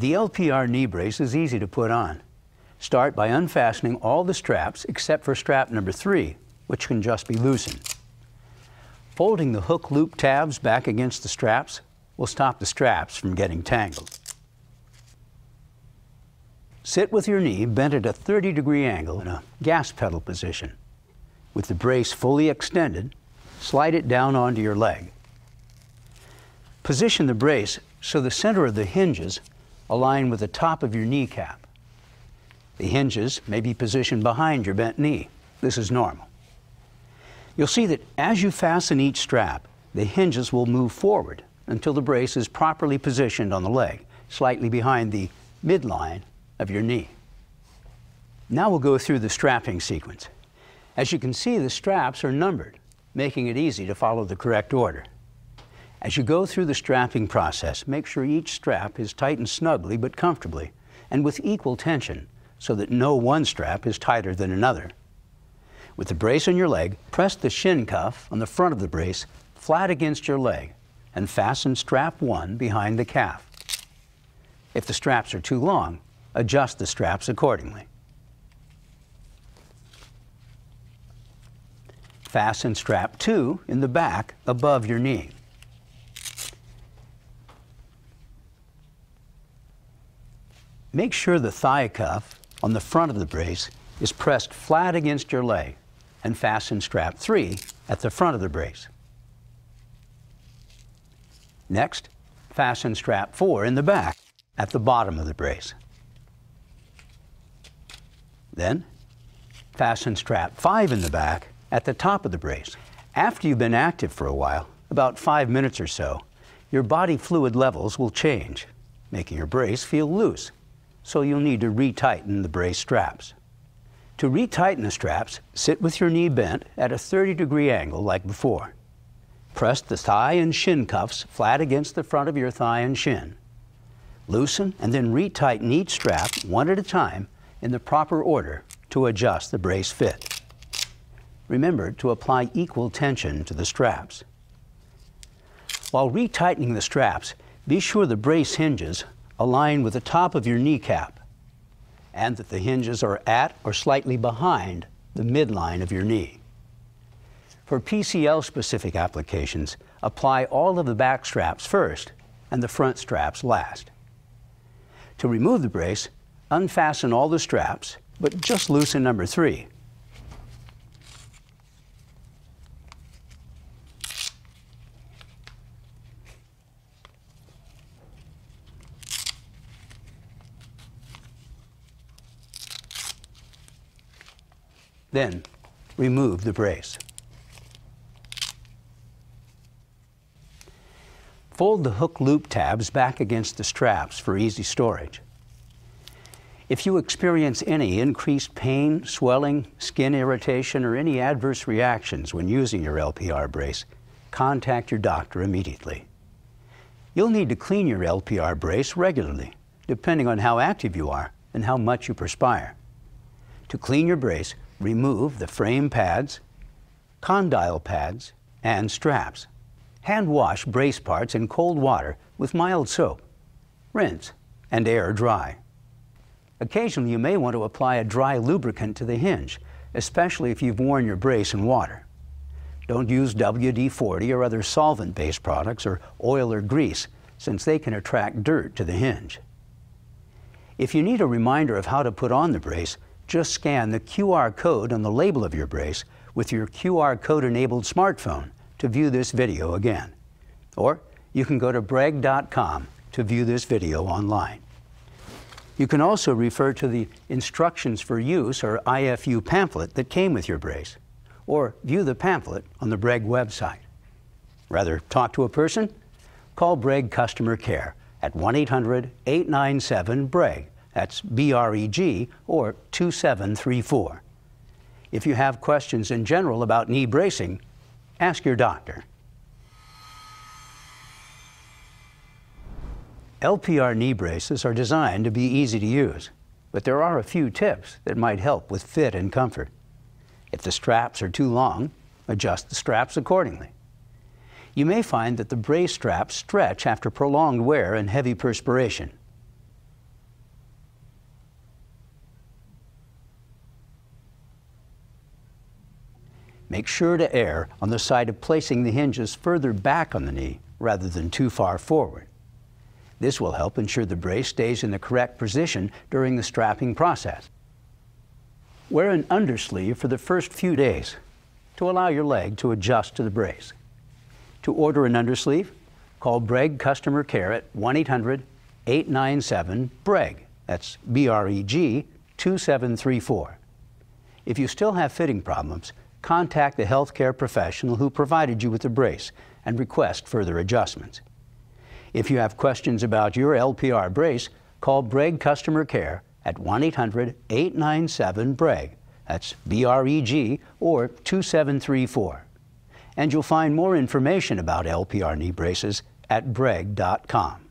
The LPR knee brace is easy to put on. Start by unfastening all the straps except for strap number three, which can just be loosened. Folding the hook loop tabs back against the straps will stop the straps from getting tangled. Sit with your knee bent at a 30 degree angle in a gas pedal position. With the brace fully extended, slide it down onto your leg. Position the brace so the center of the hinges align with the top of your kneecap. The hinges may be positioned behind your bent knee. This is normal. You'll see that as you fasten each strap, the hinges will move forward until the brace is properly positioned on the leg, slightly behind the midline of your knee. Now we'll go through the strapping sequence. As you can see, the straps are numbered, making it easy to follow the correct order. As you go through the strapping process, make sure each strap is tightened snugly but comfortably and with equal tension so that no one strap is tighter than another. With the brace on your leg, press the shin cuff on the front of the brace flat against your leg and fasten strap one behind the calf. If the straps are too long, adjust the straps accordingly. Fasten strap two in the back above your knee. Make sure the thigh cuff on the front of the brace is pressed flat against your leg and fasten strap 3 at the front of the brace. Next, fasten strap 4 in the back at the bottom of the brace. Then, fasten strap 5 in the back at the top of the brace. After you've been active for a while, about 5 minutes or so, your body fluid levels will change, making your brace feel loose so you'll need to retighten the brace straps. To retighten the straps, sit with your knee bent at a 30 degree angle like before. Press the thigh and shin cuffs flat against the front of your thigh and shin. Loosen and then retighten each strap one at a time in the proper order to adjust the brace fit. Remember to apply equal tension to the straps. While retightening the straps, be sure the brace hinges align with the top of your kneecap and that the hinges are at or slightly behind the midline of your knee. For PCL specific applications, apply all of the back straps first and the front straps last. To remove the brace, unfasten all the straps, but just loosen number three Then remove the brace. Fold the hook loop tabs back against the straps for easy storage. If you experience any increased pain, swelling, skin irritation, or any adverse reactions when using your LPR brace, contact your doctor immediately. You'll need to clean your LPR brace regularly, depending on how active you are and how much you perspire. To clean your brace, remove the frame pads, condyle pads, and straps. Hand wash brace parts in cold water with mild soap. Rinse and air dry. Occasionally, you may want to apply a dry lubricant to the hinge, especially if you've worn your brace in water. Don't use WD-40 or other solvent-based products or oil or grease, since they can attract dirt to the hinge. If you need a reminder of how to put on the brace, just scan the QR code on the label of your brace with your QR code enabled smartphone to view this video again. Or you can go to bragg.com to view this video online. You can also refer to the Instructions for Use or IFU pamphlet that came with your brace, or view the pamphlet on the Bragg website. Rather talk to a person? Call Bragg Customer Care at 1 800 897 Bragg that's BREG or 2734. If you have questions in general about knee bracing, ask your doctor. LPR knee braces are designed to be easy to use, but there are a few tips that might help with fit and comfort. If the straps are too long, adjust the straps accordingly. You may find that the brace straps stretch after prolonged wear and heavy perspiration. make sure to err on the side of placing the hinges further back on the knee rather than too far forward. This will help ensure the brace stays in the correct position during the strapping process. Wear an undersleeve for the first few days to allow your leg to adjust to the brace. To order an undersleeve, call Breg Customer Care at 1 800 897 BREG. That's B R E G 2734. If you still have fitting problems, contact the healthcare professional who provided you with the brace and request further adjustments. If you have questions about your LPR brace, call Breg Customer Care at 1 800 897 Breg. That's B R E G or 2734. And you'll find more information about LPR knee braces at breg.com.